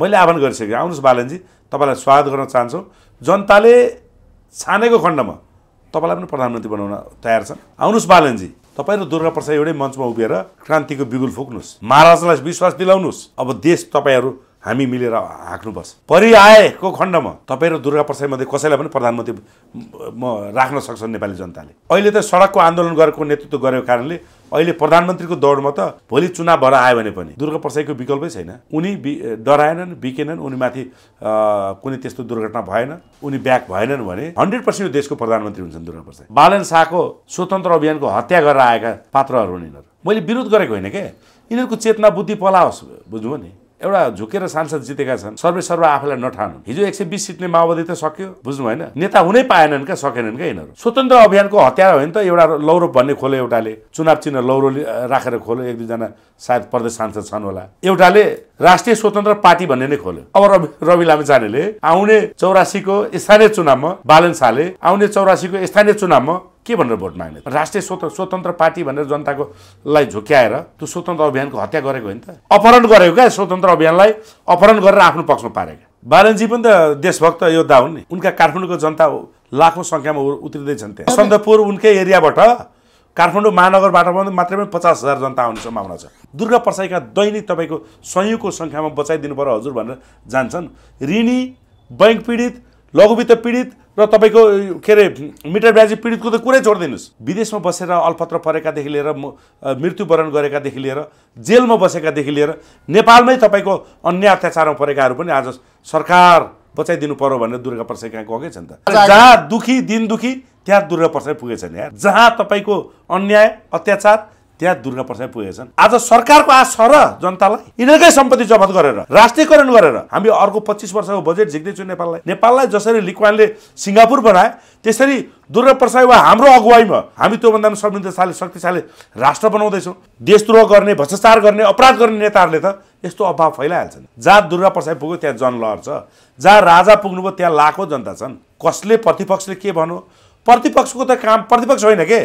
मैले आह्वान गरिसकेँ आउनुहोस् बालनजी तपाईँलाई स्वागत गर्न चाहन्छौँ जनताले छानेको खण्डमा तपाईँलाई पनि प्रधानमन्त्री बनाउन तयार छन् आउनुहोस् बालनजी तपाईँ र दुर्गा प्रसाद एउटै मञ्चमा उभिएर क्रान्तिको बिगुल फुक्नुहोस् महाराजलाई विश्वास दिलाउनुहोस् अब देश तपाईँहरू हामी मिलेर हाँक्नुपर्छ परिआएको खण्डमा तपाईँ र दुर्गा प्रसाईमध्ये कसैलाई पनि प्रधानमन्त्री म राख्न सक्छन् नेपाली जनताले अहिले त सडकको आन्दोलन गरेको नेतृत्व गरेको कारणले अहिले प्रधानमन्त्रीको दौडमा त भोलि चुनाव भएर आयो भने पनि दुर्गा प्रसाईको विकल्पै छैन उनी बि डराएनन् बिकेनन् उनीमाथि कुनै त्यस्तो दुर्घटना भएन उनी ब्याक भएनन् भने हन्ड्रेड पर्सेन्ट देशको प्रधानमन्त्री हुन्छन् दुर्गा प्रसाई बालन शाहको स्वतन्त्र अभियानको हत्या गरेर आएका पात्रहरू हुन् यिनीहरू मैले विरोध गरेको होइन क्या यिनीहरूको चेतना बुद्धि पलाओस् बुझ्नु नि एउटा झुकेर सांसद जितेका छन् सर्वे सर्व आफूलाई नठानु हिजो एक सय बिस सिट्ने माओवादी त सक्यो बुझ्नु होइन नेता हुनै पाएनन् क्या सकेनन् क्या यिनीहरू स्वतन्त्र अभियानको हत्यारा होइन त एउटा लौरो भन्ने खोल्यो एउटाले चुनाव चिन्ह लौरो राखेर खोल्यो एक दुईजना सायद प्रदेश सांसद छन् होला एउटाले राष्ट्रिय स्वतन्त्र पार्टी भन्ने नै खोल्यो अब रवि लामिछानेले आउने चौरासीको स्थानीय चुनावमा बालन शाहले आउने चौरासीको स्थानीय चुनावमा के भनेर भोट माग्ने राष्ट्रिय स्वतन्त्र स्वतन्त्र पार्टी भनेर जनताको लाई झुक्याएर त्यो स्वतन्त्र अभियानको हत्या गरेको होइन त अपहरण गरेको क्या स्वतन्त्र अभियानलाई अपहरण गरेर आफ्नो पक्षमा पारेको बालनजी पनि त देशभक्त योद्धा हुन् नि उनका काठमाडौँको जनता लाखौँ सङ्ख्यामा उत्रिँदैछन् त्यहाँ सन्दपुर उनकै एरियाबाट काठमाडौँ महानगरबाट पनि मात्रै पनि पचास हजार जनता आउने सम्भावना छ दुर्गा प्रसाईका दैनिक तपाईँको सयौँको सङ्ख्यामा बचाइदिनु पर्यो हजुर भनेर जान्छन् ऋणी बैङ्क पीडित लघुवित्त पीडित र तपाईँको के अरे मिटर ब्याजी पीडितको त कुरै छोडिदिनुहोस् विदेशमा बसेर अल्पत्र परेकादेखि लिएर मृत्युवरण गरेकादेखि लिएर जेलमा बसेकादेखि लिएर नेपालमै तपाईँको अन्य अत्याचारमा परेकाहरू पनि आज सरकार बचाइदिनु पर्यो भनेर दुर्गा प्रसाद कहाँ गएकै छ नि त जहाँ दुखी दिन दुखी त्यहाँ दुर्गा प्रसाद पुगेछ नि जहाँ तपाईँको अन्याय अत्याचार त्यहाँ दुर्गा प्रसाद पुगेछन् आज सरकारको आश छ र जनतालाई यिनीहरूकै सम्पत्ति जफत गरेर राष्ट्रियकरण गरेर हामी अर्को पच्चिस वर्षको बजेट झिक्दैछौँ नेपाललाई नेपाललाई जसरी लिक्वानले सिङ्गापुर बनाए त्यसरी दुर्गा प्रसाद वा हाम्रो अगुवाईमा हामी त्योभन्दा पनि समृद्धशाली शक्तिशाली राष्ट्र बनाउँदैछौँ देशद्रोह गर्ने भ्रष्टाचार गर्ने अपराध गर्ने नेताहरूले त यस्तो अभाव फैलाइहाल्छन् जहाँ दुर्गा प्रसाद पुग्यो त्यहाँ जनलहर छ जहाँ राजा पुग्नुभयो त्यहाँ लाखौँ जनता छन् कसले प्रतिपक्षले के भन्यो प्रतिपक्षको त काम प्रतिपक्ष होइन के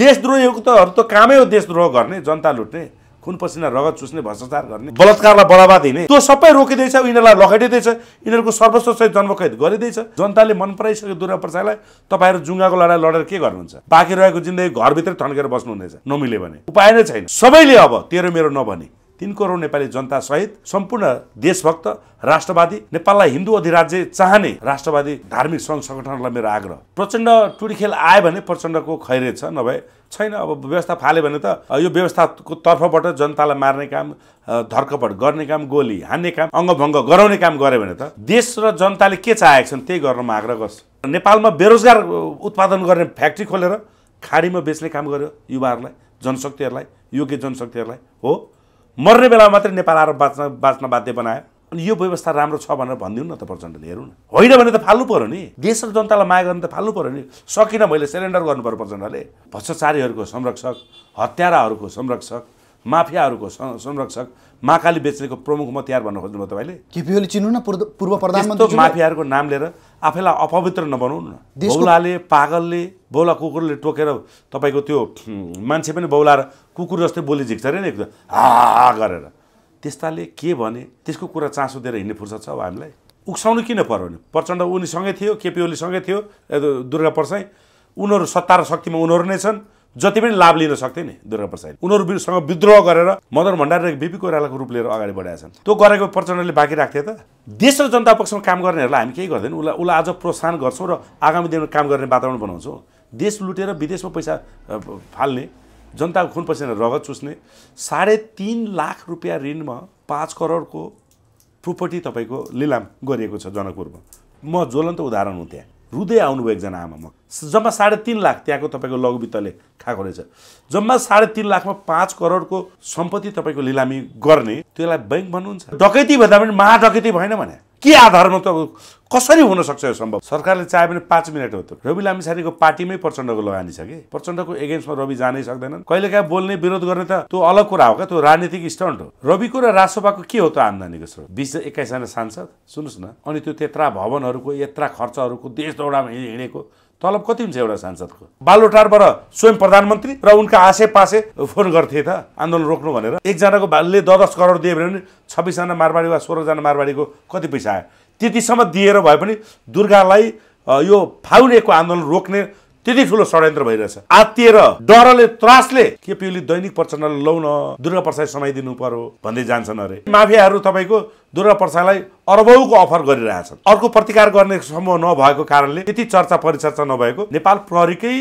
देशद्रोहीहरूको त कामै हो देशद्रोह गर्ने जनता लुट्ने खुन पसिना रगत चुस्ने भ्रष्टाचार गर्ने बलात्कारलाई बढावा दिने त्यो सबै रोकिँदैछ यिनीहरूलाई लखेटिँदैछ यिनीहरूको सर्वस्व सहित जन्मखैद गरिँदैछ जनताले मन पराइसकेको दुर्गा प्रसादलाई तपाईँहरू जुङ्गाको लडाइँ लडेर के गर्नुहुन्छ बाँकी रहेको जिन्दगी घरभित्रै थन्केर बस्नुहुनेछ नमिल्यो भने उपाय नै छैन सबैले अब तेरो मेरो नभने तिन करोड नेपाली जनता सहित सम्पूर्ण देशभक्त राष्ट्रवादी नेपाललाई हिन्दू अधिराज्य चाहने राष्ट्रवादी धार्मिक सङ्घ सङ्गठनलाई मेरो आग्रह प्रचण्ड टुडी खेल आयो भने प्रचण्डको खैरे छ नभए छैन अब व्यवस्था फाल्यो भने त यो व्यवस्थाको तर्फबाट जनतालाई मार्ने काम धर्कपट गर्ने काम गोली हान्ने काम अङ्गभङ्ग गराउने काम गर्यो भने त देश र जनताले के चाहेका छन् त्यही गर्नमा आग्रह गर्छ नेपालमा बेरोजगार उत्पादन गर्ने फ्याक्ट्री खोलेर खाडीमा बेच्ने काम गर्यो युवाहरूलाई जनशक्तिहरूलाई योग्य जनशक्तिहरूलाई हो मर्ने बेला मात्रै नेपाल आएर बाँच्न बाँच्न बाध्य बनायो अनि यो व्यवस्था राम्रो छ भनेर भनिदिउँ न त प्रचण्डले हेरौँ न होइन भने त फाल्नु पऱ्यो नि देश र जनतालाई माया गर्नु त फाल्नु पऱ्यो नि सकिनँ मैले सेरेन्डर गर्नु पऱ्यो प्रचण्डले भ्रष्टाचारीहरूको संरक्षक हत्याराहरूको संरक्षक माफियाहरूको संरक्षक महाकाली बेच्नेको प्रमुख म तयार भन्न खोज्नुभयो तपाईँले केपिओली चिन्नु न पूर्व प्रधानमन्त्री माफियाहरूको नाम लिएर आफैलाई अपवित्र नबनाउनु न बौलाले पागलले बौला कुकुरले टोकेर तपाईँको त्यो मान्छे पनि बौलाएर कुकुर जस्तै बोली झिक्छ अरे नि एकदम हा गरेर त्यस्ताले के भने त्यसको कुरा चासो दिएर हिँड्ने फुर्सद छ अब हामीलाई उक्साउनु किन पर्यो भने प्रचण्ड उनीसँगै थियो केपी ओलीसँगै थियो दुर्गा प्रसाई उनीहरू सत्ता र शक्तिमा उनीहरू नै छन् जति पनि लाभ लिन सक्थे नि दुर्गा प्रसाद उनीहरूसँग विद्रोह गरेर मदन भण्डारी र बिपी कोइरालाको रूप लिएर अगाडि बढाएका छन् त्यो गरेको प्रचण्डले बाँकी राख्थे त देश र जनता पक्षमा काम गर्नेहरूलाई हामी केही गर्दैनौँ उसलाई उसलाई आज प्रोत्साहन गर्छौँ र आगामी दिनमा काम गर्ने वातावरण बनाउँछौँ देश लुटेर विदेशमा पैसा फाल्ने जनताको खुन पसिना रगत चुस्ने साढे तिन लाख रुपियाँ ऋणमा पाँच करोडको प्रोपर्टी तपाईँको लिलाम गरिएको छ जनकपुरमा म ज्वलन्त उदाहरण हुँ त्यहाँ रुँदै आउनुभयो एकजना आमा म जम्मा साढे तिन लाख त्यहाँको तपाईँको लघुवित्तले खाएको रहेछ जम्मा साढे तिन लाखमा पाँच करोडको सम्पत्ति तपाईँको लिलामी गर्ने त्यसलाई ब्याङ्क भन्नुहुन्छ डकैती भन्दा पनि महाडकैती भएन भने के आधारमा त कसरी हुनसक्छ यो सम्भव सरकारले चाहे भने पाँच मिनट हो त रवि लामिछानेको पार्टीमै प्रचण्डको लगानी छ कि प्रचण्डको एगेन्स्टमा रवि जानै सक्दैनन् कहिलेकाहीँ बोल्ने विरोध गर्ने त त्यो अलग कुरा हो क्या त्यो राजनीतिक स्टन्ट हो रविको र राजसभाको के हो त आम्दानीको स्रोत बिस एक्काइसजना सांसद सुन्नुहोस् न अनि त्यो त्यत्रा भवनहरूको यत्रा खर्चहरूको देश दौडामा हिँडेको तलब कति हुन्छ एउटा सांसदको बालोटारबाट स्वयं प्रधानमन्त्री र उनका आसे पासे फोन गर्थे त आन्दोलन रोक्नु भनेर एकजनाको बालले दस करोड दियो भने छब्बिसजना मारवाडी वा सोह्रजना मारवाडीको कति पैसा आयो त्यतिसम्म दिएर भए पनि दुर्गालाई यो फाउलेको आन्दोलन रोक्ने त्यति ठुलो षड्यन्त्र भइरहेछ आत्तिएर डरले त्रासले के दैनिक प्रचण्डलाई लाउन दुर्गा प्रसाद समाइदिनु पर्यो भन्दै जान्छन् अरे माफियाहरू तपाईँको दुर्गा प्रसादलाई अरबौँको अफर गरिरहेछन् अर्को प्रतिकार गर्ने सम्भव नभएको कारणले त्यति चर्चा परिचर्चा नभएको नेपाल प्रहरीकै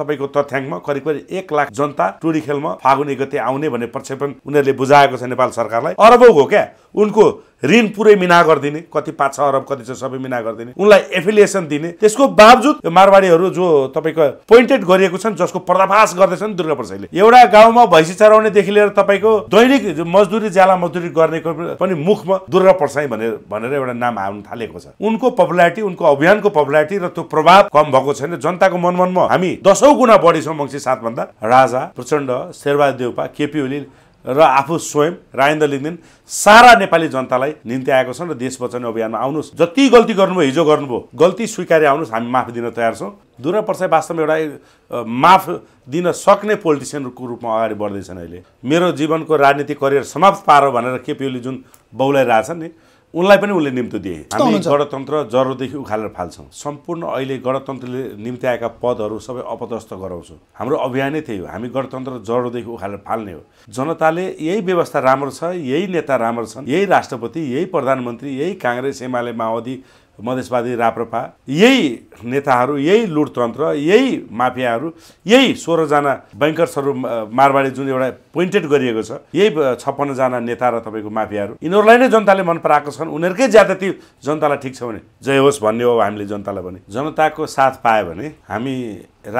तपाईँको तथ्याङ्कमा करिब करिब एक लाख जनता टोली खेलमा फागुन गते आउने भन्ने प्रक्षेपण उनीहरूले बुझाएको छ नेपाल सरकारलाई अरबौँको क्या उनको ऋण पुरै मिना गरिदिने कति पाँच छ अरब कति छ सबै मिना गरिदिने उनलाई एफिलिएसन दिने त्यसको बावजुद मारवाडीहरू जो तपाईँको पोइन्टेड गरिएको छन् जसको पर्दाफास गर्दैछन् दुर्गा प्रसाईले एउटा गाउँमा भैँसी चराउनेदेखि लिएर तपाईँको दैनिक मजदुरी ज्याला मजदुरी गर्ने पनि मुखमा चोर र पर्साई भनेर भनेर एउटा नाम आउन थालेको छ उनको पपुलारिटी उनको अभियानको पपुलारिटी र त्यो प्रभाव कम भएको छैन जनताको मनमनमा हामी दसौँ गुणा बढी छौँ मङ्सी साथभन्दा राजा प्रचण्ड शेरबहादुर देउपा केपी ओली र आफू स्वयं राजेन्द्र लिङ्गदेन सारा नेपाली जनतालाई निम्ति आएको छन् र देश बचाउने अभियानमा आउनुहोस् जति गल्ती गर्नुभयो हिजो गर्नुभयो गल्ती स्वीकारे आउनुहोस् हामी माफ दिन तयार छौँ दुर्गा प्रसाद वास्तवमा एउटा माफ दिन सक्ने पोलिटिसियनको रूपमा अगाडि बढ्दैछन् अहिले मेरो जीवनको राजनीतिक करियर समाप्त पारो भनेर केपिओली जुन बौलाइरहेछन् नि उनलाई पनि उसले निम्तो दिए हामी गणतन्त्र जरोदेखि उखालेर फाल्छौँ सम्पूर्ण अहिले गणतन्त्रले निम्त्याएका पदहरू सबै अपदस्थ गराउँछौँ हाम्रो अभियानै त्यही हो हामी गणतन्त्र जरोदेखि उखालेर फाल्ने हो जनताले यही व्यवस्था राम्रो छ यही नेता राम्रो छन् यही राष्ट्रपति यही प्रधानमन्त्री यही काङ्ग्रेस एमाले माओवादी मधेसवादी राप्रपा यही नेताहरू यही लुटतन्त्र यही माफियाहरू यही सोह्रजना बैङ्कर्सहरू मारवाडी जुन एउटा पोइन्टेड गरिएको छ यही छप्पन्नजना नेता र तपाईँको माफियाहरू यिनीहरूलाई नै जनताले मन पराएको छन् उनीहरूकै ज्यादा ती जनतालाई ठिक छ भने जय होस् भन्ने हो हामीले जनतालाई भने जनताको साथ पायो भने हामी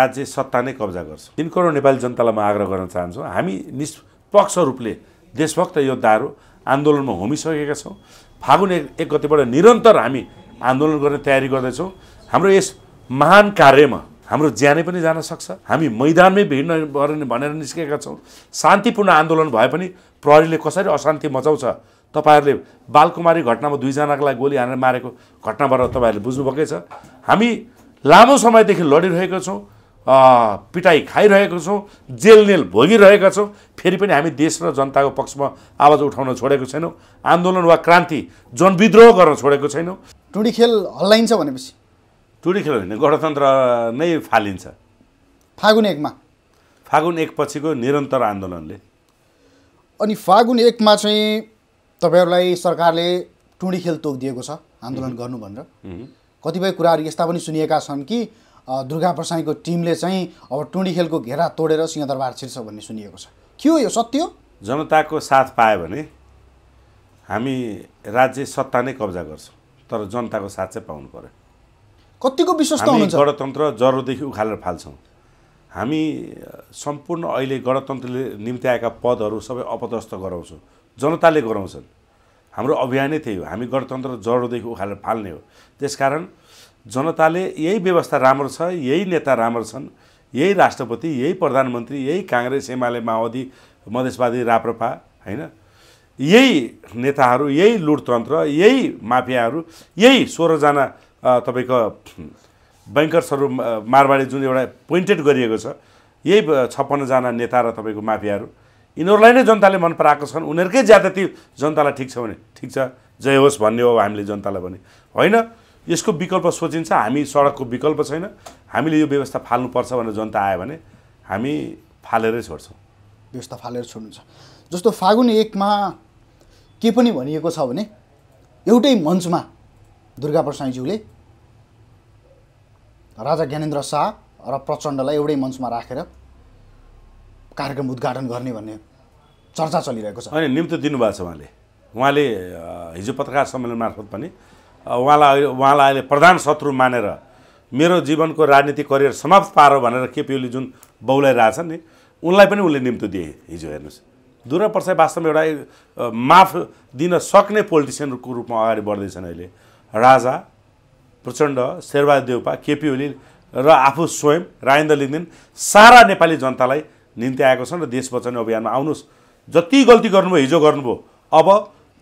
राज्य सत्ता नै कब्जा गर्छौँ तिन करोड नेपाली जनतालाई म आग्रह गर्न चाहन्छु हामी निष्पक्ष रूपले देशभक्त योद्धाहरू आन्दोलनमा होमिसकेका छौँ फागुन एक एक गतिबाट निरन्तर हामी आन्दोलन गर्ने तयारी गर्दैछौँ हाम्रो यस महान कार्यमा हाम्रो ज्यानै पनि जान सक्छ हामी मैदानमै भिड्न भनेर निस्केका छौँ शान्तिपूर्ण आन्दोलन भए पनि प्रहरीले कसरी अशान्ति मचाउँछ तपाईँहरूले बालकुमारी घटनामा दुईजनाको लागि गोली हानेर मारेको घटनाबाट तपाईँहरूले बुझ्नुभएकै छ हामी लामो समयदेखि लडिरहेको छौँ पिटाइ खाइरहेको छौँ जेलनेल भोगिरहेका छौँ फेरि पनि हामी देश र जनताको पक्षमा आवाज उठाउन छोडेको छैनौँ आन्दोलन वा क्रान्ति जनविद्रोह गर्न छोडेको छैनौँ टुँडी खेल हल्लाइन्छ भनेपछि टुँडी खेल होइन गणतन्त्र नै फालिन्छ फागुन एकमा फागुन एक पछिको निरन्तर आन्दोलनले अनि फागुन एकमा चाहिँ तपाईँहरूलाई सरकारले टुँडी खेल तोकिदिएको छ आन्दोलन गर्नु भनेर कतिपय कुराहरू यस्ता पनि सुनिएका छन् कि दुर्गा प्रसाईको टिमले चाहिँ अब टुँडी खेलको घेरा तोडेर सिंहदरबार छिर्छ भन्ने सुनिएको छ के हो यो सत्य हो जनताको साथ पायो भने हामी राज्य सत्ता नै कब्जा गर्छौँ तर जनताको साथ चाहिँ पाउनु पऱ्यो कतिको विश्वस्त हुनुहुन्छ गणतन्त्र जरोदेखि उखालेर फाल्छौँ हामी सम्पूर्ण अहिले गणतन्त्रले निम्ति आएका पदहरू सबै अपदस्थ गराउँछौँ जनताले गराउँछन् हाम्रो अभियानै त्यही हो हामी गणतन्त्र जरोदेखि उखालेर फाल्ने हो त्यसकारण जनताले यही व्यवस्था राम्रो छ यही नेता राम्रो छन् यही राष्ट्रपति यही प्रधानमन्त्री यही काङ्ग्रेस एमाले माओवादी मधेसवादी राप्रपा होइन यही नेताहरू यही लुटतन्त्र यही माफियाहरू यही सोह्रजना तपाईँको ब्याङ्कर्सहरू मारवाडी जुन एउटा पोइन्टेड गरिएको छ यही छप्पन्नजना नेता र तपाईँको माफियाहरू यिनीहरूलाई नै जनताले मन पराएको छन् उनीहरूकै ज्यादा त्यो जनतालाई ठिक छ भने ठिक छ जय होस् भन्ने हो हामीले जनतालाई भने होइन यसको विकल्प सोचिन्छ हामी सडकको विकल्प छैन हामीले यो व्यवस्था फाल्नुपर्छ भनेर जनता आयो भने हामी फालेरै छोड्छौँ व्यवस्था फालेर छोड्नुहुन्छ जस्तो फागुन एकमा के पनि भनिएको छ भने एउटै मञ्चमा दुर्गा प्रसाईज्यूले राजा ज्ञानेन्द्र शाह र प्रचण्डलाई एउटै मञ्चमा राखेर कार्यक्रम उद्घाटन गर्ने भन्ने चर्चा चलिरहेको छ होइन निम्तो दिनुभएको छ उहाँले उहाँले हिजो पत्रकार सम्मेलन मार्फत पनि उहाँलाई उहाँलाई अहिले प्रधान शत्रु मानेर मेरो जीवनको राजनीतिक करियर समाप्त पारो भनेर केपिओली जुन बहुलाई नि उनलाई पनि उनले निम्तो दिए हिजो हेर्नुहोस् प्रसाई वास्तवमा एउटा माफ दिन सक्ने पोलिटिसियनको रूपमा अगाडि बढ्दैछन् अहिले राजा प्रचण्ड शेरबहादुर देउपा केपी ओली र आफू स्वयं राजेन्द्र लिङ्देन सारा नेपाली जनतालाई निम्ति आएको छन् र देश बचाउने अभियानमा आउनुहोस् जति गल्ती गर्नुभयो हिजो गर्नुभयो अब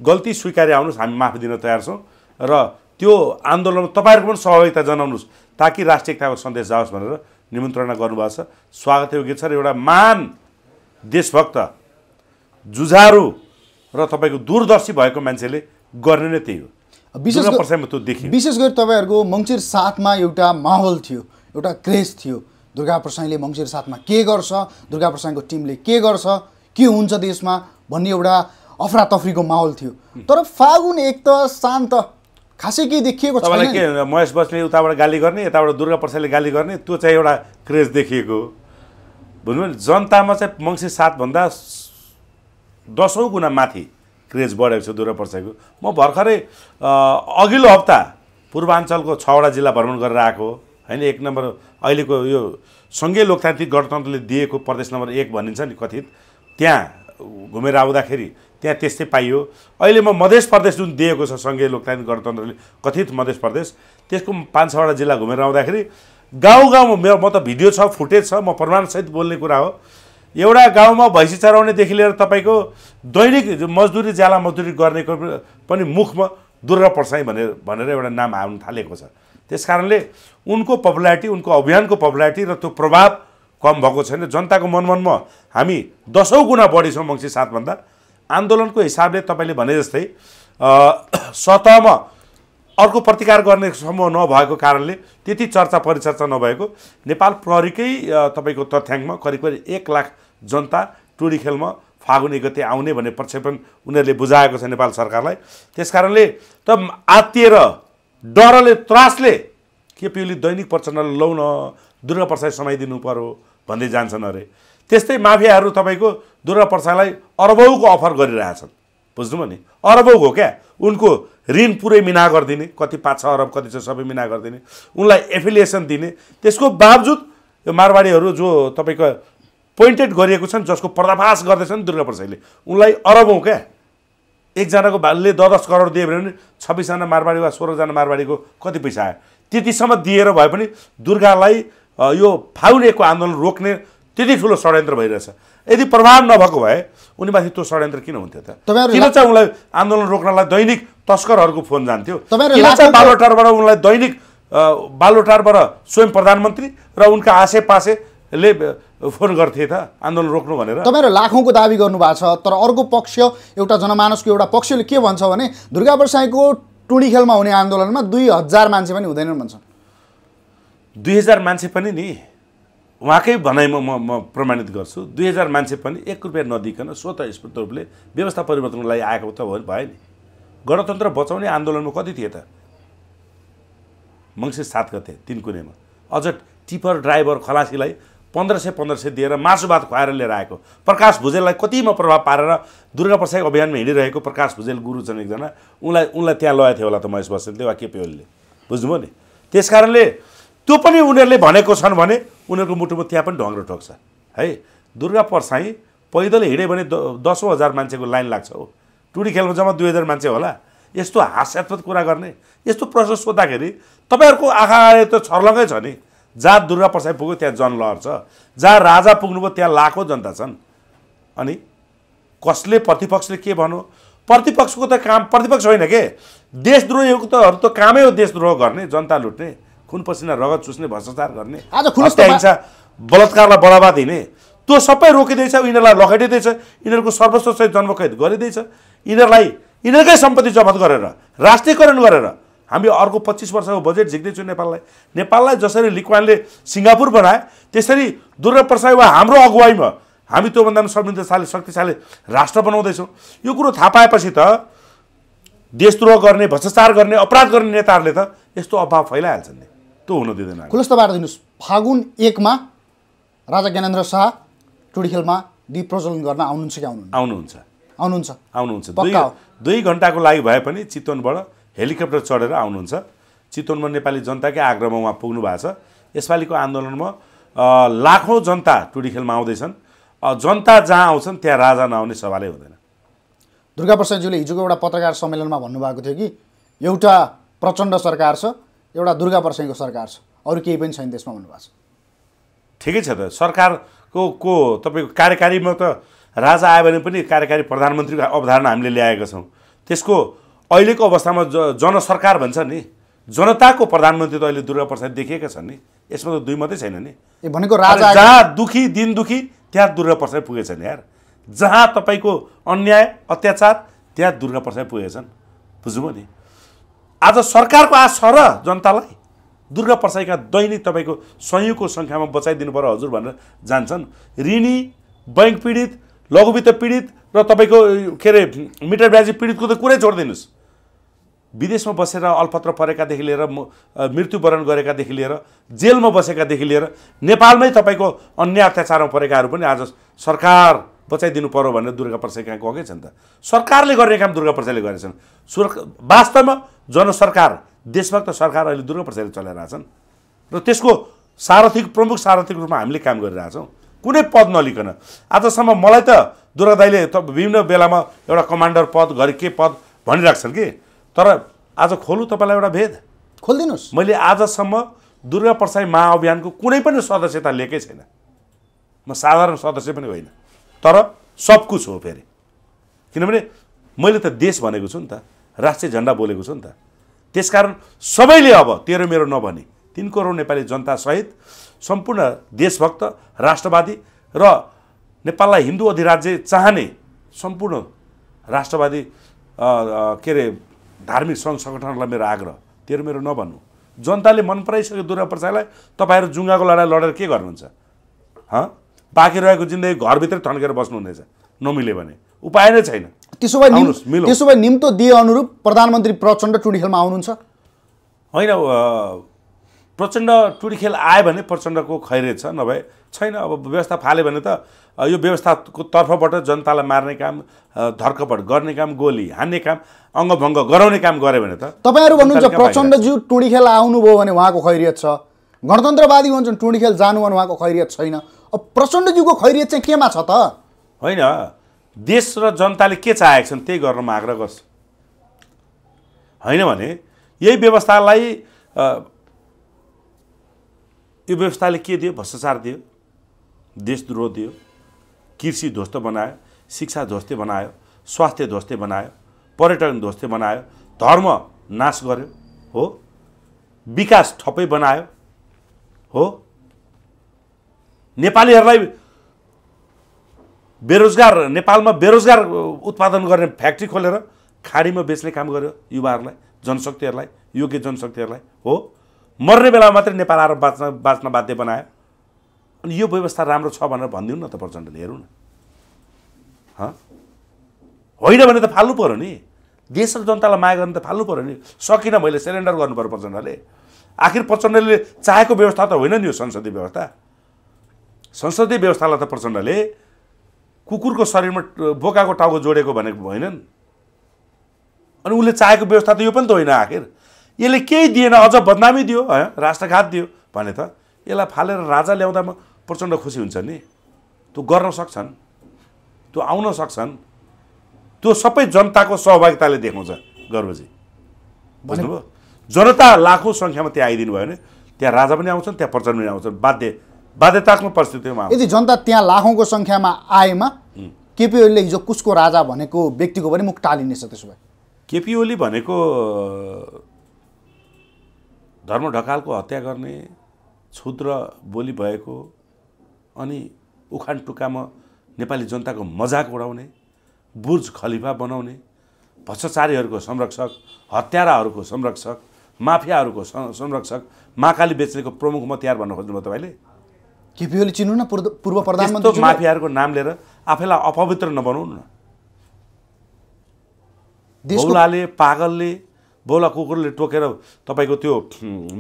गल्ती स्वीकारे आउनुहोस् हामी माफ दिन तयार छौँ र त्यो आन्दोलनमा तपाईँहरूको पनि सहभागिता जनाउनुहोस् ताकि राष्ट्रिय एकताको सन्देश जाओस् भनेर निमन्त्रणा गर्नुभएको छ स्वागत योग्य छ र एउटा महान देशभक्त जुझारु र तपाईँको दूरदर्शी भएको मान्छेले गर्ने नै त्यही हो विशेष त्यो देखेँ विशेष गरी तपाईँहरूको मङ्सिर साथमा एउटा माहौल थियो एउटा क्रेज थियो दुर्गा प्रसाईले मङ्सिर साथमा के गर्छ दुर्गा प्रसाईको टिमले के गर्छ के हुन्छ देशमा भन्ने एउटा अफरातफरीको माहौल थियो तर फागुन एक त शान्त खासै केही देखिएको छ के महेश बस्ने उताबाट गाली गर्ने यताबाट दुर्गा प्रसाईले गाली गर्ने त्यो चाहिँ एउटा क्रेज देखिएको हो भने जनतामा चाहिँ मङ्सिर साथभन्दा दसौँ गुणा माथि क्रेज बढेको छ दूरपर्साको म भर्खरै अघिल्लो हप्ता पूर्वाञ्चलको छवटा जिल्ला भ्रमण गरेर आएको होइन एक नम्बर अहिलेको यो सङ्घीय लोकतान्त्रिक गणतन्त्रले दिएको प्रदेश नम्बर एक भनिन्छ नि कथित त्यहाँ घुमेर आउँदाखेरि त्यहाँ त्यस्तै पाइयो अहिले म मधेस प्रदेश जुन दिएको छ सङ्घीय लोकतान्त्रिक गणतन्त्रले कथित मधेस प्रदेश त्यसको पाँच छवटा जिल्ला घुमेर आउँदाखेरि गाउँ गाउँमा मेरो म त भिडियो छ फुटेज छ म प्रमाणसहित बोल्ने कुरा हो एउटा गाउँमा भैँसी चराउनेदेखि लिएर तपाईँको दैनिक मजदुरी ज्याला मजदुरी गर्नेको पनि मुखमा दुर्गा पर्साई भनेर भनेर एउटा नाम आउन थालेको छ त्यस कारणले उनको पपुलारिटी उनको अभियानको पपुलारिटी र त्यो प्रभाव कम भएको छैन जनताको मनमनमा हामी दसौँ गुणा बढी छौँ मङ्सी साथभन्दा आन्दोलनको हिसाबले तपाईँले भने जस्तै सतहमा अर्को प्रतिकार गर्ने समूह नभएको कारणले त्यति चर्चा परिचर्चा नभएको नेपाल प्रहरीकै तपाईँको तथ्याङ्कमा करिब करिब एक लाख जनता टोली खेलमा फागुन एक गते आउने भन्ने प्रक्षेपण उनीहरूले बुझाएको छ नेपाल सरकारलाई त्यसकारणले त आत्तिएर डरले त्रासले केपिओली दैनिक प्रचण्ड लौ न दुर्गा प्रसाद समय दिनु पर्यो भन्दै जान्छन् अरे त्यस्तै माफियाहरू तपाईँको दुर्गा प्रसादलाई अरबौको अफर गरिरहेछन् बुझ्नुभयो नि हो क्या उनको ऋण पुरै मिना गरिदिने कति पाँच छ अरब कति छ सबै मिना गरिदिने उनलाई एफिलिएसन दिने त्यसको बावजुद यो मारवाडीहरू जो तपाईँको पोइन्टेड गरिएको छन् जसको पर्दाफास गर्दैछन् दुर्गा प्रसाईले उनलाई अरबौँ क्या एकजनाको भालले दस दस करोड दियो भने छब्बिसजना मारवाडी वा सोह्रजना मारवाडीको कति पैसा आयो त्यतिसम्म दिएर भए पनि दुर्गालाई यो फाउनेको आन्दोलन रोक्ने त्यति ठुलो षड्यन्त्र भइरहेछ यदि प्रभाव नभएको भए उनीमाथि त्यो षड्यन्त्र किन हुन्थ्यो त किन चाहिँ उनलाई आन्दोलन रोक्नलाई दैनिक तस्करहरूको फोन जान्थ्यो किन चाहिँ बालोटारबाट उनलाई दैनिक बालोटारबाट स्वयं प्रधानमन्त्री र उनका आसे पासेले फोन गर्थे त आन्दोलन रोक्नु भनेर तपाईँहरू लाखौँको दावी गर्नुभएको छ तर अर्को पक्ष एउटा जनमानसको एउटा पक्षले के भन्छ भने दुर्गा प्रसाईको टुडी खेलमा हुने आन्दोलनमा दुई हजार मान्छे पनि हुँदैनन् भन्छन् दुई हजार मान्छे पनि नि उहाँकै भनाइमा म म प्रमाणित गर्छु दुई हजार मान्छे पनि एक रुपियाँ नदिकन स्वत स्फूर्त रूपले व्यवस्था परिवर्तनको लागि आएको त भयो नि गणतन्त्र बचाउने आन्दोलनमा कति थिए त मङ्सिर सात गते तिन कुनेमा अझ टिपर ड्राइभर खलासीलाई पन्ध्र सय पन्ध्र सय दिएर मासु भात खुवाएर लिएर आएको प्रकाश भुजेललाई कतिमा प्रभाव पारेर दुर्गा प्रसाई अभियानमा हिँडिरहेको प्रकाश भुजेल गुरु छन् एकजना उनलाई उनलाई त्यहाँ लगाएको थियो होला त महेश बसेलले वा केपिओलले बुझ्नुभयो नि त्यस त्यो पनि उनीहरूले भनेको छन् भने उनीहरूको मुटुमा त्यहाँ पनि ढङ्ग्रो ठोक्छ है दुर्गा पर्साई पैदल हिँड्यो भने दसौँ हजार मान्छेको लाइन लाग्छ हो टुडी खेलमा जम्मा दुई हजार मान्छे होला यस्तो हास्यात्मक कुरा गर्ने यस्तो प्रश्न सोद्धाखेरि तपाईँहरूको आँखा त छर्लकै छ नि जहाँ दुर्गा परसाई पुग्यो त्यहाँ जनलहर छ जहाँ राजा पुग्नुभयो त्यहाँ लाखौँ जनता छन् अनि कसले प्रतिपक्षले के भन्यो प्रतिपक्षको त काम प्रतिपक्ष होइन के देशद्रोहीहरूको त त कामै हो देशद्रोह गर्ने जनता लुट्ने खुन पसिना रगत चुस्ने भ्रष्टाचार गर्ने आज हिंसा बलात्कारलाई बढावा दिने त्यो सबै रोकिँदैछ यिनीहरूलाई लखेटिँदैछ यिनीहरूको सर्वस्व सहित जन्मकैद गरिँदैछ यिनीहरूलाई यिनीहरूकै सम्पत्ति जफत गरेर राष्ट्रियकरण गरेर हामी अर्को पच्चिस वर्षको बजेट झिक्दैछौँ नेपाललाई नेपाललाई जसरी लिक्वानले सिङ्गापुर बनाए त्यसरी दुर्गाप्रसाद वा हाम्रो अगुवाईमा हामी त्योभन्दा पनि समृद्धशाली शक्तिशाली राष्ट्र बनाउँदैछौँ यो कुरो थाहा पाएपछि त देशद्रोह गर्ने भ्रष्टाचार गर्ने अपराध गर्ने नेताहरूले त यस्तो अभाव फैलाइहाल्छन् नि त्यो हुन दिँदैन खुलस्त दिनुहोस् फागुन एकमा राजा ज्ञानेन्द्र शाह टुडिखेलमा दीप प्रज्वलन गर्न आउनुहुन्छ कि आउनुहुन्छ आउनुहुन्छ आउनुहुन्छ आउनुहुन्छ दुई दुई घन्टाको लागि भए पनि चितवनबाट हेलिकप्टर चढेर आउनुहुन्छ चितवनमा नेपाली जनताकै आग्रहमा उहाँ पुग्नु भएको छ यसपालिको आन्दोलनमा लाखौँ जनता खेलमा आउँदैछन् जनता जहाँ आउँछन् त्यहाँ राजा नआउने सवालै हुँदैन दुर्गा प्रसादज्यूले हिजोको एउटा पत्रकार सम्मेलनमा भन्नुभएको थियो कि एउटा प्रचण्ड सरकार छ एउटा दुर्गा वर्षको सरकार छ अरू केही पनि छैन त्यसमा भन्नुभएको छ ठिकै छ त सरकारको को तपाईँको कार्यकारीमा त राजा आयो भने पनि कार्यकारी प्रधानमन्त्रीको अवधारणा हामीले ल्याएका छौँ त्यसको अहिलेको अवस्थामा ज जनसरकार भन्छ नि जनताको प्रधानमन्त्री त अहिले दुर्गा प्रसाद देखिएका छन् नि यसमा त दुई मात्रै छैन नि भनेको राजा जहाँ दुखी दिन दुखी त्यहाँ दुर्गा प्रसाद पुगेछन् यार जहाँ तपाईँको अन्याय अत्याचार त्यहाँ दुर्गा प्रसाद पुगेछन् बुझ्नुभयो नि आज सरकारको आश र जनतालाई दुर्गा प्रसाईका दैनिक तपाईँको सयौँको सङ्ख्यामा बचाइदिनु पऱ्यो हजुर भनेर जान्छन् ऋणी बैङ्क पीडित लघुवित्त पीडित र तपाईँको के अरे मिटर ब्याजी पीडितको त कुरै छोडिदिनुहोस् विदेशमा बसेर अल्पत्र परेकादेखि लिएर मृत्युवरण गरेकादेखि लिएर जेलमा बसेकादेखि लिएर नेपालमै तपाईँको अन्य अत्याचारमा परेकाहरू पनि आज सरकार बचाइदिनु पर्यो भनेर दुर्गा प्रसाद कहाँ गएकै छन् त सरकारले गर्ने काम दुर्गा प्रसादले गरेछन् सुर वास्तवमा जनसरकार देशभक्त सरकार अहिले दुर्गा प्रसादले चलाइरहेछन् र त्यसको सारथिक प्रमुख सारथिक रूपमा हामीले काम गरिरहेछौँ कुनै पद नलिकन आजसम्म मलाई त दुर्गा दाईले त विभिन्न बेलामा एउटा कमान्डर पद घरि के पद भनिरहेको कि तर आज खोलु तपाईँलाई एउटा भेद खोलिदिनुहोस् मैले आजसम्म दुर्गा प्रसाई महाअभियानको कुनै पनि सदस्यता लिएकै छैन म साधारण सदस्य पनि होइन तर सब कुछ हो फेरि किनभने मैले त देश भनेको छु नि त राष्ट्रिय झन्डा बोलेको छु नि त त्यसकारण सबैले अब तेरो मेरो नभने तिन करोड नेपाली जनतासहित सम्पूर्ण देशभक्त राष्ट्रवादी र नेपाललाई हिन्दू अधिराज्य चाहने सम्पूर्ण राष्ट्रवादी के अरे धार्मिक सङ्घ सङ्गठनलाई मेरो आग्रह तेरो मेरो नभन्नु जनताले मन पराइसक्यो दुर्गा प्रसादलाई तपाईँहरू जुङ्गाको लडाइँ लडेर के गर्नुहुन्छ हँ बाँकी रहेको जिन्दगी घरभित्रै ठन्केर बस्नुहुनेछ नमिल्यो भने उपाय नै छैन त्यसो भए मिल्नु त्यसो भए निम्तो दिए अनुरूप प्रधानमन्त्री प्रचण्ड खेलमा आउनुहुन्छ होइन प्रचण्ड खेल आयो भने प्रचण्डको खैरेज छ नभए छैन अब व्यवस्था फाल्यो भने त यो व्यवस्थाको तर्फबाट जनतालाई मार्ने काम धर्कपट गर्ने काम गोली हान्ने काम अङ्गभङ्ग गराउने काम गऱ्यो भने त तपाईँहरू भन्नुहुन्छ प्रचण्डज्यू खेल आउनुभयो भने उहाँको खैरियत छ गणतन्त्रवादी भन्छन् टुँडीखेल जानु भने उहाँको खैरियत छैन अब प्रचण्डज्यूको खैरियत चाहिँ केमा छ त होइन देश र जनताले के चाहेका छन् त्यही गर्न म आग्रह गर्छु होइन भने यही व्यवस्थालाई यो व्यवस्थाले के दियो भ्रष्टाचार दियो देशद्रोह दियो कृषि ध्वस्त बनायो शिक्षा ध्वस्तै बनायो स्वास्थ्य ध्वस्तै बनायो पर्यटन ध्वस्तै बनायो धर्म नाश गर्यो हो विकास ठप्पै बनायो हो नेपालीहरूलाई बेरोजगार नेपालमा बेरोजगार उत्पादन गर्ने फ्याक्ट्री खोलेर खाडीमा बेच्ने काम गर्यो युवाहरूलाई जनशक्तिहरूलाई योग्य जनशक्तिहरूलाई हो मर्ने बेलामा मात्रै नेपाल आएर बाँच्न बाँच्न बाध्य बनायो अनि यो व्यवस्था राम्रो छ भनेर भनिदिउँ न त प्रचण्डले हेरौँ न होइन भने त फाल्नु पऱ्यो नि देश र जनतालाई माया गर्नु त फाल्नु पऱ्यो नि सकिनँ मैले सेरेन्डर गर्नु पऱ्यो प्रचण्डले आखिर प्रचण्डले चाहेको व्यवस्था त होइन नि यो संसदीय व्यवस्था संसदीय व्यवस्थालाई त प्रचण्डले कुकुरको शरीरमा बोकाको टाउको जोडेको भनेको नि अनि उसले चाहेको व्यवस्था त यो पनि त होइन आखिर यसले केही दिएन अझ बदनामी दियो है राष्ट्रघात दियो भने त यसलाई फालेर राजा ल्याउँदामा प्रचण्ड खुसी हुन्छ नि त्यो गर्न सक्छन् त्यो आउन सक्छन् त्यो सबै जनताको सहभागिताले देखाउँछ गर्वजी बुझ्नुभयो जनता लाखौँ सङ्ख्यामा त्यहाँ आइदिनु भयो भने त्यहाँ राजा पनि आउँछन् त्यहाँ प्रचण्ड पनि आउँछन् बाध्य बाध्यतात्मक परिस्थितिमा यदि जनता त्यहाँ लाखौँको सङ्ख्यामा आएमा केपी ओलीले हिजो कुसको राजा भनेको व्यक्तिको पनि मुख टालिनेछ त्यसो भए केपी ओली भनेको धर्म ढकालको हत्या गर्ने क्षुद्र बोली भएको अनि उखान टुक्कामा नेपाली जनताको मजाक उडाउने बुर्ज खलिफा बनाउने भ्रष्टाचारीहरूको संरक्षक हत्याराहरूको संरक्षक माफियाहरूको संरक्षक महाकाली बेच्नेको प्रमुख म भन्न भन्नु खोज्नुभयो तपाईँले केपी चिन्नु न पूर्व प्रधानमन्त्री माफियाहरूको नाम लिएर आफैलाई अपवित्र नबनाउनु न बौलाले पागलले बौला कुकुरले टोकेर तपाईँको त्यो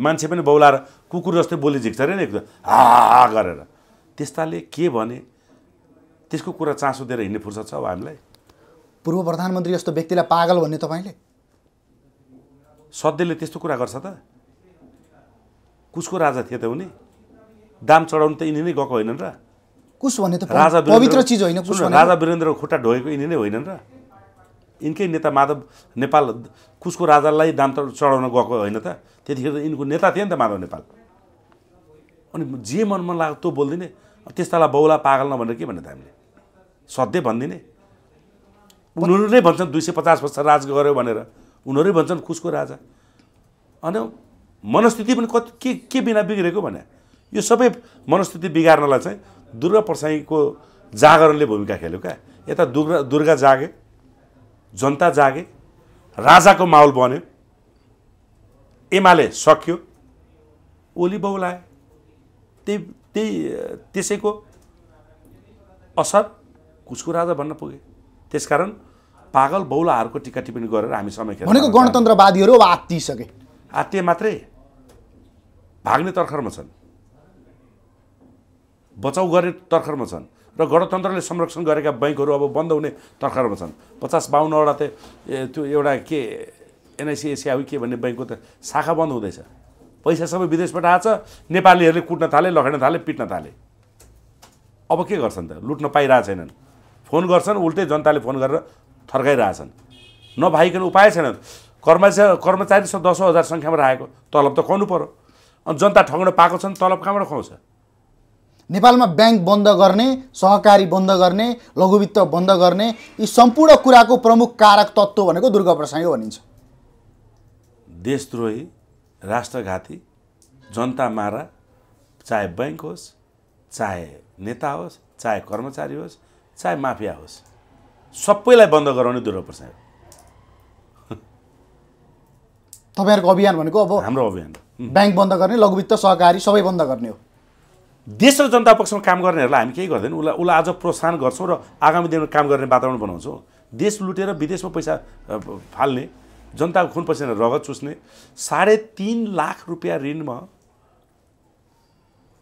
मान्छे पनि बौलाएर कुकुर जस्तै बोली झिक्छ अरे नि एकदम हा गरेर त्यस्ताले के भने त्यसको कुरा चासो दिएर हिँड्ने फुर्सद छ अब हामीलाई पूर्व प्रधानमन्त्री जस्तो व्यक्तिलाई पागल भन्ने तपाईँले सध्यले त्यस्तो कुरा गर्छ त कुसको राजा थिए त उनी दाम चढाउनु त यिनी नै गएको होइनन् र कुस भने त राजा पवित्र चिज होइन राजा वीरेन्द्रको खुट्टा ढोगेको यिनी नै होइनन् र यिनकै नेता माधव नेपाल कुसको राजालाई दाम चढाउन गएको होइन त त्यतिखेर त यिनको नेता थिए नि त माधव नेपाल अनि जे मन मन लाग्यो त्यो बोलिदिने त्यस्तालाई बौला पागल नभनेर के भन्ने त हामीले सधैँ भनिदिने उनीहरू नै भन्छन् दुई सय पचास वर्ष राज गऱ्यो भनेर उनीहरू भन्छन् खुसको राजा अनि मनस्थिति पनि कति के के बिना बिग्रेको भने यो सबै मनस्थिति बिगार्नलाई चाहिँ दुर्गा प्रसाईको जागरणले भूमिका खेल्यो क्या यता दुर्गा दुर्गा जागे जनता जागे राजाको माहौल बन्यो एमाले सक्यो ओली बहुलाए त्यही त्यही त्यसैको असर कुसको राजा भन्न पुगे त्यसकारण पागल बौलाहरूको टिका टिप्पणी गरेर हामी समय भनेको गणतन्त्रवादीहरू अब आत्तिसके आत्तिए मात्रै भाग्ने तर्खरमा छन् बचाउ गर्ने तर्खरमा छन् र गणतन्त्रले संरक्षण गरेका बैङ्कहरू अब बन्द हुने तर्खरमा छन् पचास बाहन्नवटा त त्यो एउटा के एनआइसिएसिआ के भन्ने ब्याङ्कको त शाखा बन्द हुँदैछ पैसा सबै विदेशबाट आएछ नेपालीहरूले कुट्न थाले लखेड्न थाले पिट्न थाले अब के गर्छन् त लुट्न पाइरहेको छैनन् फोन गर्छन् उल्टै जनताले फोन गरेर ठर्काइरहेछन् नभाइकन उपाय छैन कर्मचारी कर्मचारी छ दसौँ हजार सङ्ख्यामा राखेको तलब त खुवाउनु पऱ्यो अनि जनता ठगाउन पाएको छ तलब कहाँबाट खुवाउँछ नेपालमा ब्याङ्क बन्द गर्ने सहकारी बन्द गर्ने लघुवित्त बन्द गर्ने यी सम्पूर्ण कुराको प्रमुख कारक तत्त्व भनेको दुर्गा प्रसाई भनिन्छ देशद्रोही राष्ट्रघाती जनता मारा चाहे ब्याङ्क होस् चाहे नेता होस् चाहे कर्मचारी होस् चाहे माफिया होस् सबैलाई बन्द गराउने दुर्वप्रचार प्रसाद तपाईँहरूको अभियान भनेको अब हाम्रो अभियान ब्याङ्क बन्द गर्ने लघुवित्त सहकारी सबै बन्द गर्ने हो देश र जनता पक्षमा काम गर्नेहरूलाई हामी केही गर्दैनौँ उसलाई उसलाई आज प्रोत्साहन गर्छौँ र आगामी दिनमा काम गर्ने वातावरण बनाउँछौँ देश लुटेर विदेशमा पैसा फाल्ने जनताको खुन पसिना रगत चुस्ने साढे तिन लाख रुपियाँ ऋणमा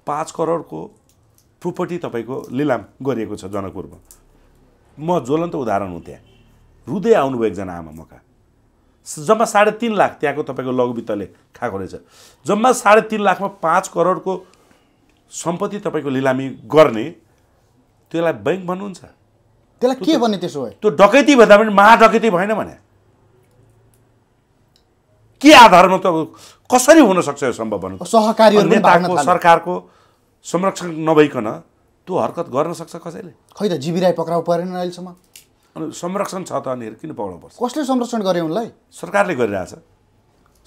पाँच करोडको प्रोपर्टी तपाईँको लिलाम गरिएको छ जनकपुरमा म ज्वलन्त उदाहरण हुँ त्यहाँ रुँदै आउनुभयो एकजना आमा मका जम्मा साढे तिन लाख त्यहाँको तपाईँको लघु वित्तले खाएको रहेछ जम्मा साढे तिन लाखमा पाँच करोडको सम्पत्ति तपाईँको लिलामी गर्ने त्यसलाई बैङ्क भन्नुहुन्छ त्यसलाई के भन्ने त्यसो भए त्यो डकैती भन्दा पनि महाडकैती भएन भने के आधारमा त कसरी हुनसक्छ यो सम्भव भन्नु नेताको सरकारको संरक्षण नभइकन त्यो हरकत गर्न सक्छ कसैले खै त राई पक्राउ परेन अहिलेसम्म अनि संरक्षण छ त अनि किन पक्राउनु पर्छ कसले संरक्षण गरे उनलाई सरकारले गरिरहेछ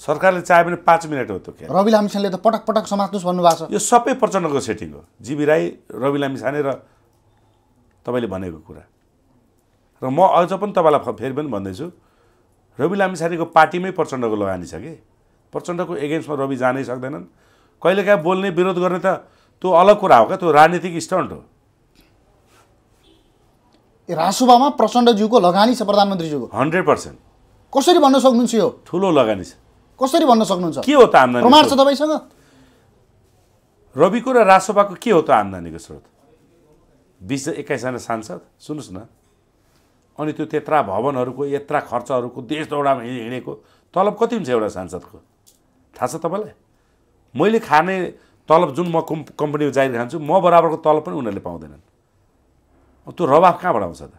सरकारले चाह्यो भने पाँच मिनट हो त्यो के रवि लामिछानेले त पटक पटक समात्नुहोस् भन्नुभएको छ यो सबै प्रचण्डको सेटिङ हो जिबी राई रवि लामिछाने र तपाईँले भनेको कुरा र म अझ पनि तपाईँलाई फेरि पनि भन्दैछु रवि लामिछानेको पार्टीमै प्रचण्डको लगानी छ कि प्रचण्डको एगेन्स्टमा रवि जानै सक्दैनन् कहिलेकाहीँ बोल्ने विरोध गर्ने त त्यो अलग कुरा हो क्या त्यो राजनीतिक स्टन्ट हो राजसभामा प्रचण्डज्यूको लगानी छ प्रधानमन्त्रीज्यूको हन्ड्रेड पर्सेन्ट कसरी भन्न सक्नुहुन्छ यो ठुलो लगानी छ कसरी भन्न सक्नुहुन्छ के हो त आम्दानी प्रमाण छ तपाईँसँग रविको र राज्यसभाको के हो त आम्दानीको स्रोत बिस एक्काइसजना सांसद सुन्नुहोस् न अनि त्यो त्यत्रा भवनहरूको यत्रा खर्चहरूको देश दौडामा हिँडेको तलब कति हुन्छ एउटा सांसदको थाहा छ तपाईँलाई मैले खाने तलब जुन म कम् कम्पनीमा जागिर खान्छु म बराबरको तलब पनि उनीहरूले पाउँदैनन् त्यो रबाब कहाँबाट आउँछ त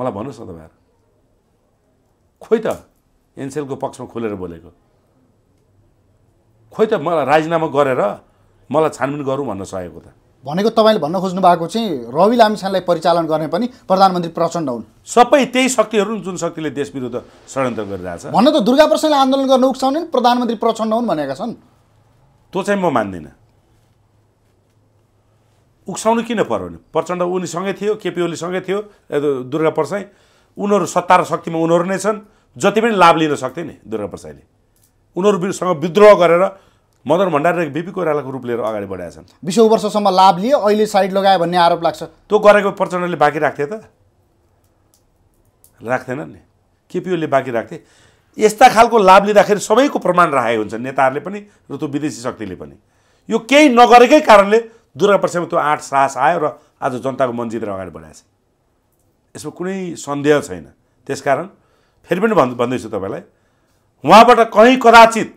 मलाई भन्नुहोस् न तपाईँहरू खोइ त एनसेलको पक्षमा खोलेर बोलेको खोइ त मलाई राजीनामा गरेर मलाई छानबिन गरौँ भन्न सकेको त भनेको तपाईँले भन्न खोज्नु भएको चाहिँ रवि लामिछानेलाई परिचालन गर्ने पनि प्रधानमन्त्री प्रचण्ड हुन् सबै त्यही शक्तिहरू जुन शक्तिले देश विरुद्ध षड्यन्त्र गरिरहेछ भन्न त दुर्गा प्रसादले आन्दोलन गर्न उक्साउने प्रधानमन्त्री प्रचण्ड हुन् भनेका छन् त्यो चाहिँ म मान्दिनँ उक्साउनु किन पर्यो भने प्रचण्ड उनीसँगै थियो केपी ओलीसँगै थियो दुर्गा प्रसाई उनीहरू सत्ता र शक्तिमा उनीहरू नै छन् जति पनि लाभ लिन सक्थे नि दुर्गा प्रसाईले उनीहरूसँग विद्रोह गरेर मदन भण्डारी र बिपी कोइरालाको रूप लिएर अगाडि बढाएका छन् बिसौँ वर्षसम्म लाभ लियो अहिले साइड लगायो भन्ने आरोप लाग्छ त्यो गरेको प्रचण्डले बाँकी राख्थे त राख्थेन नि केपिओले बाँकी राख्थे यस्ता खालको लाभ लिँदाखेरि सबैको प्रमाण राखेको हुन्छ नेताहरूले पनि र त्यो विदेशी शक्तिले पनि यो केही नगरेकै कारणले दुर्गा प्रसादमा त्यो आठ साहस आयो र आज जनताको मन जितेर अगाडि बढाएछ यसमा कुनै सन्देह छैन त्यसकारण फेरि पनि भन् भन्दैछु तपाईँलाई उहाँबाट कहीँ कदाचित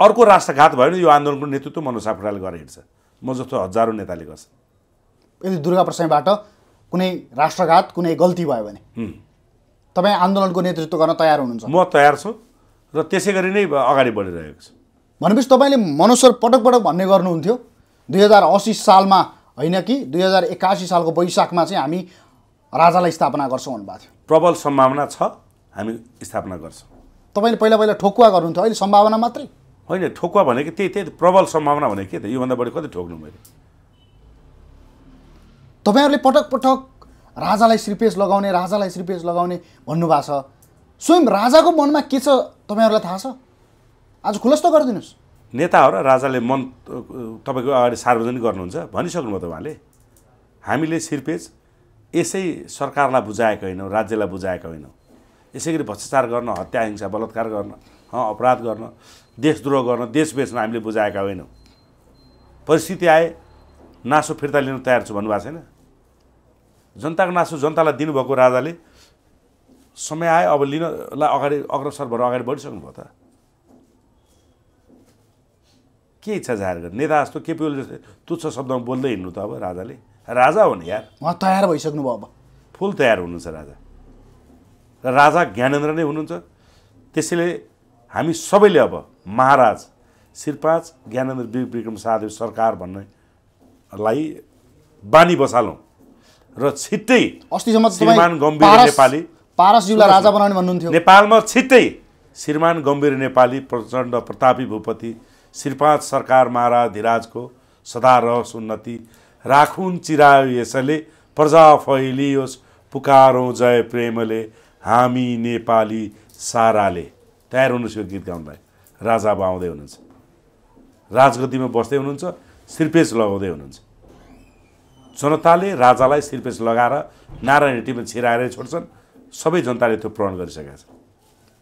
अर्को राष्ट्रघात भयो भने यो आन्दोलनको नेतृत्व मनोज सापकोटाले गरेर हिँड्छ म जस्तो हजारौँ नेताले गर्छ यदि दुर्गा प्रसादबाट कुनै राष्ट्रघात कुनै गल्ती भयो भने तपाईँ आन्दोलनको नेतृत्व गर्न तयार हुनुहुन्छ म तयार छु र त्यसै गरी नै अगाडि बढिरहेको छु भनेपछि तपाईँले मनोसर पटक पटक भन्ने गर्नुहुन्थ्यो दुई हजार असी सालमा होइन कि दुई हजार एक्कासी सालको वैशाखमा चाहिँ हामी राजालाई स्थापना गर्छौँ भन्नुभएको थियो प्रबल सम्भावना छ हामी स्थापना गर्छौँ तपाईँले पहिला पहिला ठोकुवा गर्नुहुन्थ्यो अहिले सम्भावना मात्रै होइन ठोकुवा भनेको त्यही त्यही प्रबल सम्भावना भनेको के त योभन्दा बढी कति ठोक्नु मैले तपाईँहरूले पटक पटक राजालाई श्रीपेश लगाउने राजालाई श्रीपेश लगाउने भन्नुभएको छ स्वयं राजाको मनमा के छ तपाईँहरूलाई थाहा छ आज खुलस्त गरिदिनुहोस् नेता हो र राजाले मन तपाईँको अगाडि सार्वजनिक गर्नुहुन्छ भनिसक्नुभयो त उहाँले हामीले सिरपेज यसै सरकारलाई बुझाएको होइनौँ राज्यलाई बुझाएको होइनौँ यसै गरी भ्रष्टाचार गर्न हत्या हिंसा बलात्कार गर्न अपराध गर्न देशद्रोह गर्न देश बेच्न हामीले बुझाएका होइनौँ परिस्थिति आए नासो फिर्ता लिन तयार छु भन्नुभएको छैन जनताको नासो जनतालाई दिनुभएको राजाले समय आयो अब लिनलाई अगाडि अग्रसर भएर अगाडि बढिसक्नुभयो त के इच्छा जाहेर गर्ने नेता जस्तो केपी ओली जस्तो तुच्छ शब्दमा बोल्दै हिँड्नु त अब राजाले राजा हो नि यार उहाँ तयार भइसक्नु भयो अब फुल तयार हुनुहुन्छ राजा र राजा ज्ञानेन्द्र नै हुनुहुन्छ त्यसैले हामी सबैले अब महाराज शिरपाच ज्ञानेन्द्र विक्रम शाहदेव सरकार भन्नेलाई बानी बसालौँ र छिट्टै अस्तिसम्म श्रीमान गम्भीर नेपाली पारसजीलाई राजा बनाउने भन्नुहुन्थ्यो नेपालमा छिट्टै श्रीमान गम्भीर नेपाली प्रचण्ड प्रतापी भूपति श्रीपाँच सरकार महाराज धिराजको सदा रहस उन्नति राखुन चिरायो यसले प्रजा फैलियोस् पुकारौँ जय प्रेमले हामी नेपाली साराले तयार हुनुहोस् यो गीत गाउनलाई राजा बाउँदै हुनुहुन्छ राजगतिमा बस्दै हुनुहुन्छ सिर्पेज लगाउँदै हुनुहुन्छ जनताले राजालाई शिरपेच लगाएर नारायण टिमले छिराएर छोड्छन् सबै जनताले त्यो प्रण गरिसकेका छन्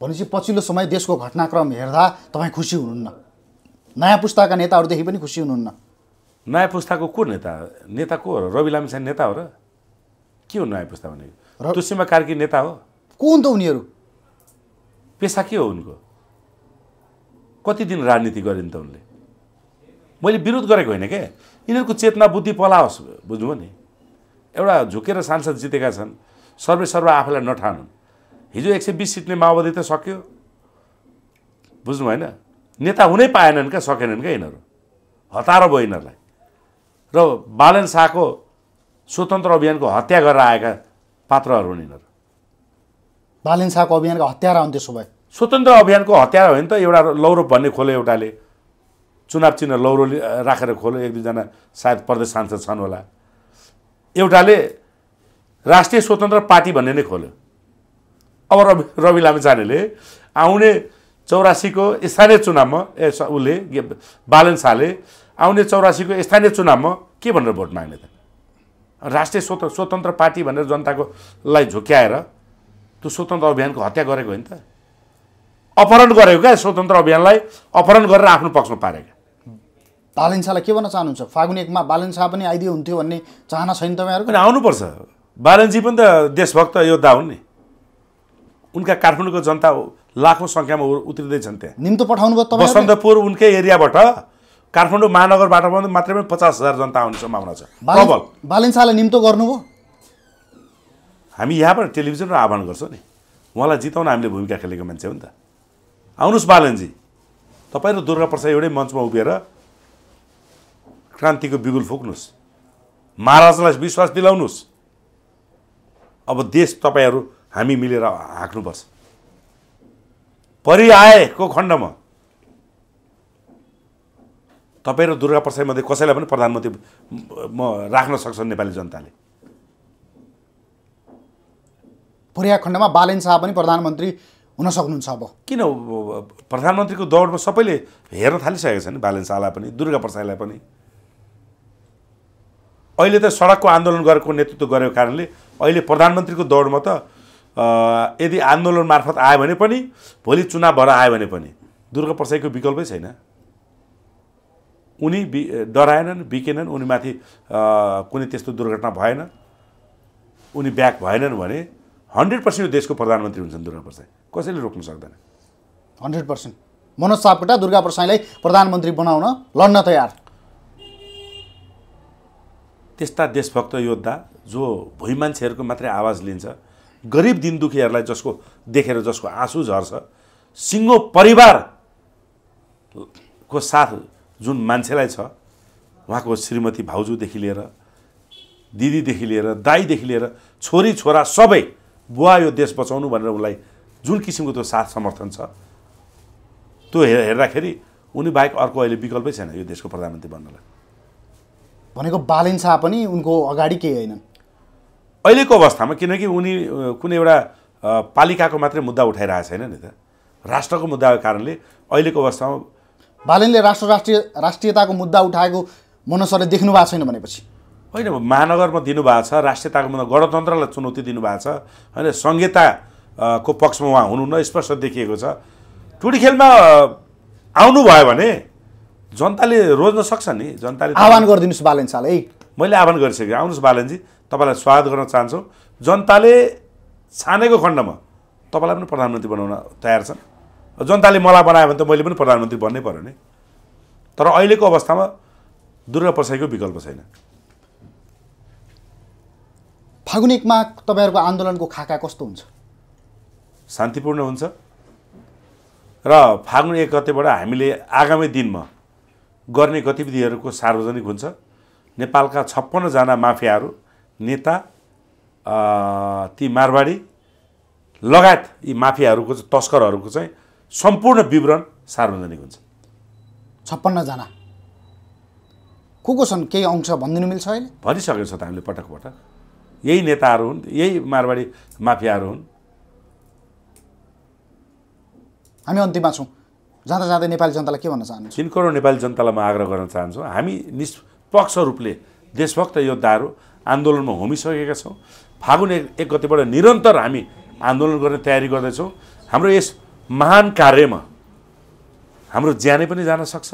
भनेपछि पछिल्लो समय देशको घटनाक्रम हेर्दा तपाईँ खुसी हुनुहुन्न नयाँ पुस्ताका नेताहरूदेखि पनि खुसी हुनुहुन्न नयाँ पुस्ताको को नेता नेता को हो रवि लामिछाने नेता हो र के हो नयाँ पुस्ता भनेको तुलसीमा कार्की नेता हो को हुन् त उनीहरू पेसा के हो उनको कति दिन राजनीति गरिन् त उनले मैले विरोध गरेको होइन क्या यिनीहरूको चेतना बुद्धि पलाओस् बुझ्नुभयो नि एउटा झुकेर सांसद जितेका छन् सर्वे सर्व आफूलाई नठानुन् हिजो एक सय बिस सिट्ने माओवादी त सक्यो बुझ्नु भएन नेता हुनै पाएनन् क्या सकेनन् क्या यिनीहरू हतारो भयो यिनीहरूलाई र बालन शाहको स्वतन्त्र अभियानको हत्या गरेर आएका पात्रहरू हुन् यिनीहरू बालन शाहको अभियानको हत्यारा हुन्थ्यो त्यसो भए स्वतन्त्र अभियानको हत्यारा होइन त एउटा लौरो भन्ने खोले एउटाले चुनाव चिन्ह लौरो राखेर खोल्यो एक दुईजना सायद प्रदेश सांसद छन् होला एउटाले राष्ट्रिय स्वतन्त्र पार्टी भन्ने नै खोल्यो अब रवि रवि लामिछानेले आउने चौरासीको स्थानीय चुनावमा ए उसले बालन शाहले आउने चौरासीको स्थानीय चुनावमा के भनेर भोट माग्ने त राष्ट्रिय स्वत स्वतन्त्र पार्टी भनेर जनताकोलाई झुक्याएर त्यो स्वतन्त्र अभियानको हत्या गरेको होइन त अपहरण गरेको क्या स्वतन्त्र अभियानलाई अपहरण गरेर आफ्नो पक्षमा पारेको बालेन्सालाई के भन्न चाहनुहुन्छ फागुन एकमा बालन पनि आइदियो हुन्थ्यो भन्ने चाहना छैन तपाईँहरू अनि आउनुपर्छ बालनजी पनि त देशभक्त योद्धा हुन् नि उनका काठमाडौँको जनता लाखौँ सङ्ख्यामा उत्रिँदैछन् त्यहाँ निम्तो पठाउनु भयो बसन्तपुर उनकै एरियाबाट काठमाडौँ महानगरबाट पनि मात्रै पनि पचास हजार जनता आउने सम्भावना छ प्रबल बालन निम्तो गर्नुभयो हामी यहाँबाट र आह्वान गर्छौँ नि उहाँलाई जिताउन हामीले भूमिका खेलेको मान्छे हो नि त आउनुहोस् बालनजी तपाईँ र दुर्गा प्रसाद एउटै मञ्चमा उभिएर क्रान्तिको बिगुल फुक्नुहोस् महाराजलाई विश्वास दिलाउनुहोस् अब देश तपाईँहरू हामी मिलेर हाँक्नुपर्छ परिआएको खण्डमा तपाईँ र दुर्गा प्रसादमध्ये कसैलाई पनि प्रधानमन्त्री म राख्न सक्छ नेपाली जनताले परिआएको खण्डमा बालेन शाह पनि प्रधानमन्त्री हुन सक्नुहुन्छ अब किन प्रधानमन्त्रीको दौडमा सबैले हेर्न थालिसकेका छन् बालेन शाहलाई पनि दुर्गा प्रसादलाई पनि अहिले त सडकको आन्दोलन गरेको नेतृत्व गरेको कारणले अहिले प्रधानमन्त्रीको दौडमा त यदि आन्दोलन मार्फत आयो भने पनि भोलि चुनाव भएर आयो भने पनि दुर्गा प्रसाईको विकल्पै छैन उनी बि डराएनन् बिकेनन् उनीमाथि कुनै त्यस्तो दुर्घटना भएन उनी ब्याक भएनन् भने हन्ड्रेड पर्सेन्ट देशको प्रधानमन्त्री हुन्छन् दुर्गा प्रसाई कसैले रोक्न सक्दैन हन्ड्रेड पर्सेन्ट मनोज सापकोटा दुर्गा प्रसाईलाई प्रधानमन्त्री बनाउन लड्न तयार त्यस्ता देशभक्त योद्धा जो भुइँ मान्छेहरूको मात्रै आवाज लिन्छ गरिब दिनदुखीहरूलाई जसको देखेर जसको आँसु झर्छ सिङ्गो को साथ जुन मान्छेलाई छ उहाँको श्रीमती भाउजूदेखि लिएर दिदीदेखि लिएर दाईदेखि लिएर छोरी छोरा सबै बुवा यो देश बचाउनु भनेर उसलाई जुन किसिमको त्यो साथ समर्थन छ त्यो हेर्दाखेरि उनी बाहेक अर्को अहिले विकल्पै छैन यो देशको प्रधानमन्त्री बन्नलाई भनेको बालेन शाह पनि उनको अगाडि केही होइनन् अहिलेको अवस्थामा किनकि उनी कुनै एउटा पालिकाको मात्रै मुद्दा उठाइरहेको छैन नि त राष्ट्रको मुद्दाको कारणले अहिलेको अवस्थामा बालेनले राष्ट्र राष्ट्रिय राष्ट्रियताको मुद्दा उठाएको मनसरले देख्नु भएको छैन भनेपछि होइन महानगरमा दिनुभएको छ राष्ट्रियताको मुद्दा गणतन्त्रलाई चुनौती दिनुभएको छ होइन संहिताको पक्षमा उहाँ हुनुहुन्न स्पष्ट देखिएको छ टुडी खेलमा आउनुभयो भने जनताले रोज्न सक्छ नि जनताले आह्वान गरिदिनुहोस् बालेनसाल है मैले आह्वान गरिसकेँ आउनुहोस् बालनजी तपाईँलाई स्वागत गर्न चाहन्छौँ जनताले छानेको खण्डमा तपाईँलाई पनि प्रधानमन्त्री बनाउन तयार छन् जनताले मलाई बनायो भने त मैले पनि प्रधानमन्त्री बन्नै पऱ्यो नि तर अहिलेको अवस्थामा दुर्गा प्रसाईको विकल्प छैन फागुन एकमा तपाईँहरूको आन्दोलनको खाका कस्तो हुन्छ शान्तिपूर्ण हुन्छ र फागुन एक गतेबाट हामीले आगामी दिनमा गर्ने गतिविधिहरूको सार्वजनिक हुन्छ नेपालका छप्पन्नजना माफियाहरू नेता ती मारवाडी लगायत यी माफियाहरूको चाहिँ तस्करहरूको चाहिँ सम्पूर्ण विवरण सार्वजनिक हुन्छ छप्पन्नजना को को छन् केही अंश भनिदिनु मिल्छ अहिले भनिसकेको छ त हामीले पटक पटक यही नेताहरू हुन् यही मारवाडी माफियाहरू हुन् हामी अन्तिममा छौँ जाँदा जाँदै नेपाली जनतालाई के भन्न चाहन्छु तिन करोड नेपाली जनतालाई म आग्रह गर्न चाहन्छु हामी निष्पक्ष रूपले देशभक्त योद्धाहरू आन्दोलनमा होमिसकेका छौँ फागुन एक एक गतिबाट निरन्तर हामी आन्दोलन गर्ने तयारी गर्दैछौँ हाम्रो यस महान कार्यमा हाम्रो ज्यानै पनि जान सक्छ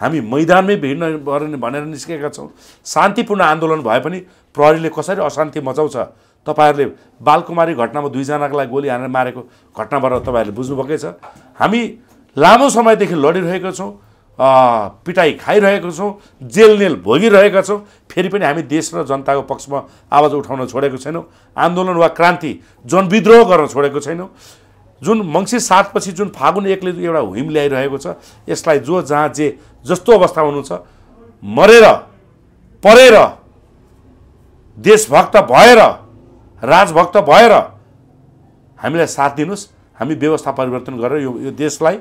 हामी मैदानमै भिड्न भनेर निस्केका छौँ शान्तिपूर्ण आन्दोलन भए पनि प्रहरीले कसरी अशान्ति मचाउँछ तपाईँहरूले बालकुमारी घटनामा दुईजनाको लागि गोली हानेर मारेको घटनाबाट तपाईँहरूले बुझ्नुभएकै छ हामी लामो समयदेखि लडिरहेका छौँ पिटाइ खाइरहेको छौँ जेलनेल भोगिरहेका छौँ फेरि पनि हामी देश र जनताको पक्षमा आवाज उठाउन छोडेको छैनौँ आन्दोलन वा क्रान्ति जनविद्रोह गर्न छोडेको छैनौँ जुन मङ्सिर सातपछि जुन फागुन एकले एउटा हुम ल्याइरहेको छ यसलाई जो जहाँ जे जस्तो अवस्था हुनुहुन्छ मरेर परेर देशभक्त भएर राजभक्त भएर हामीलाई साथ दिनुहोस् हामी व्यवस्था परिवर्तन गरेर यो यो देशलाई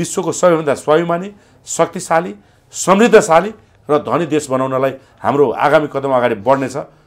विश्वको सबैभन्दा स्वाभिमानी शक्तिशाली समृद्धशाली र धनी देश बनाउनलाई हाम्रो आगामी कदम अगाडि बढ्नेछ